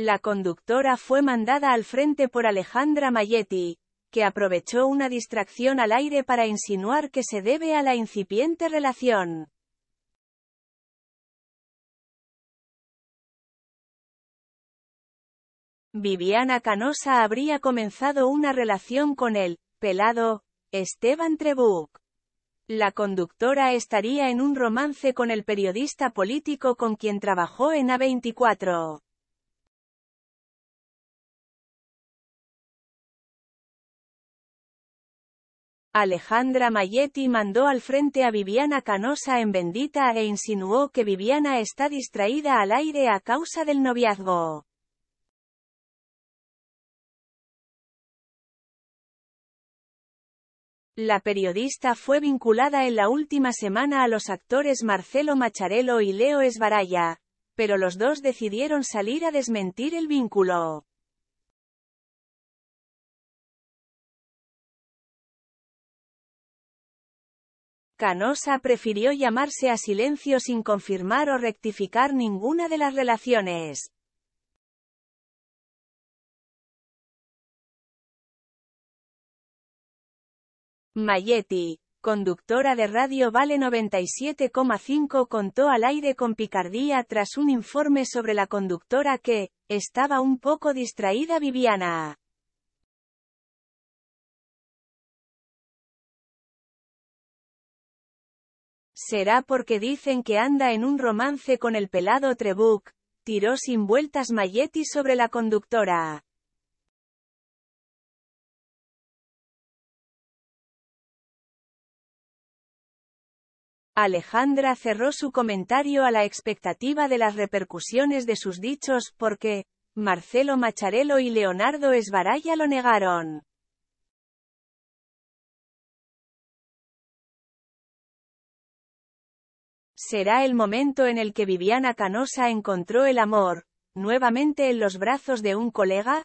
La conductora fue mandada al frente por Alejandra Mayetti, que aprovechó una distracción al aire para insinuar que se debe a la incipiente relación. Viviana Canosa habría comenzado una relación con el pelado Esteban Trebuch. La conductora estaría en un romance con el periodista político con quien trabajó en A24. Alejandra Mayetti mandó al frente a Viviana Canosa en Bendita e insinuó que Viviana está distraída al aire a causa del noviazgo. La periodista fue vinculada en la última semana a los actores Marcelo Macharello y Leo Esbaraya, pero los dos decidieron salir a desmentir el vínculo. Canosa prefirió llamarse a silencio sin confirmar o rectificar ninguna de las relaciones. Mayetti, conductora de Radio Vale 97,5 contó al aire con picardía tras un informe sobre la conductora que, estaba un poco distraída Viviana. Será porque dicen que anda en un romance con el pelado Trebuk, tiró sin vueltas Mayetti sobre la conductora. Alejandra cerró su comentario a la expectativa de las repercusiones de sus dichos porque, Marcelo Macharello y Leonardo Esbaraya lo negaron. Será el momento en el que Viviana Canosa encontró el amor, nuevamente en los brazos de un colega,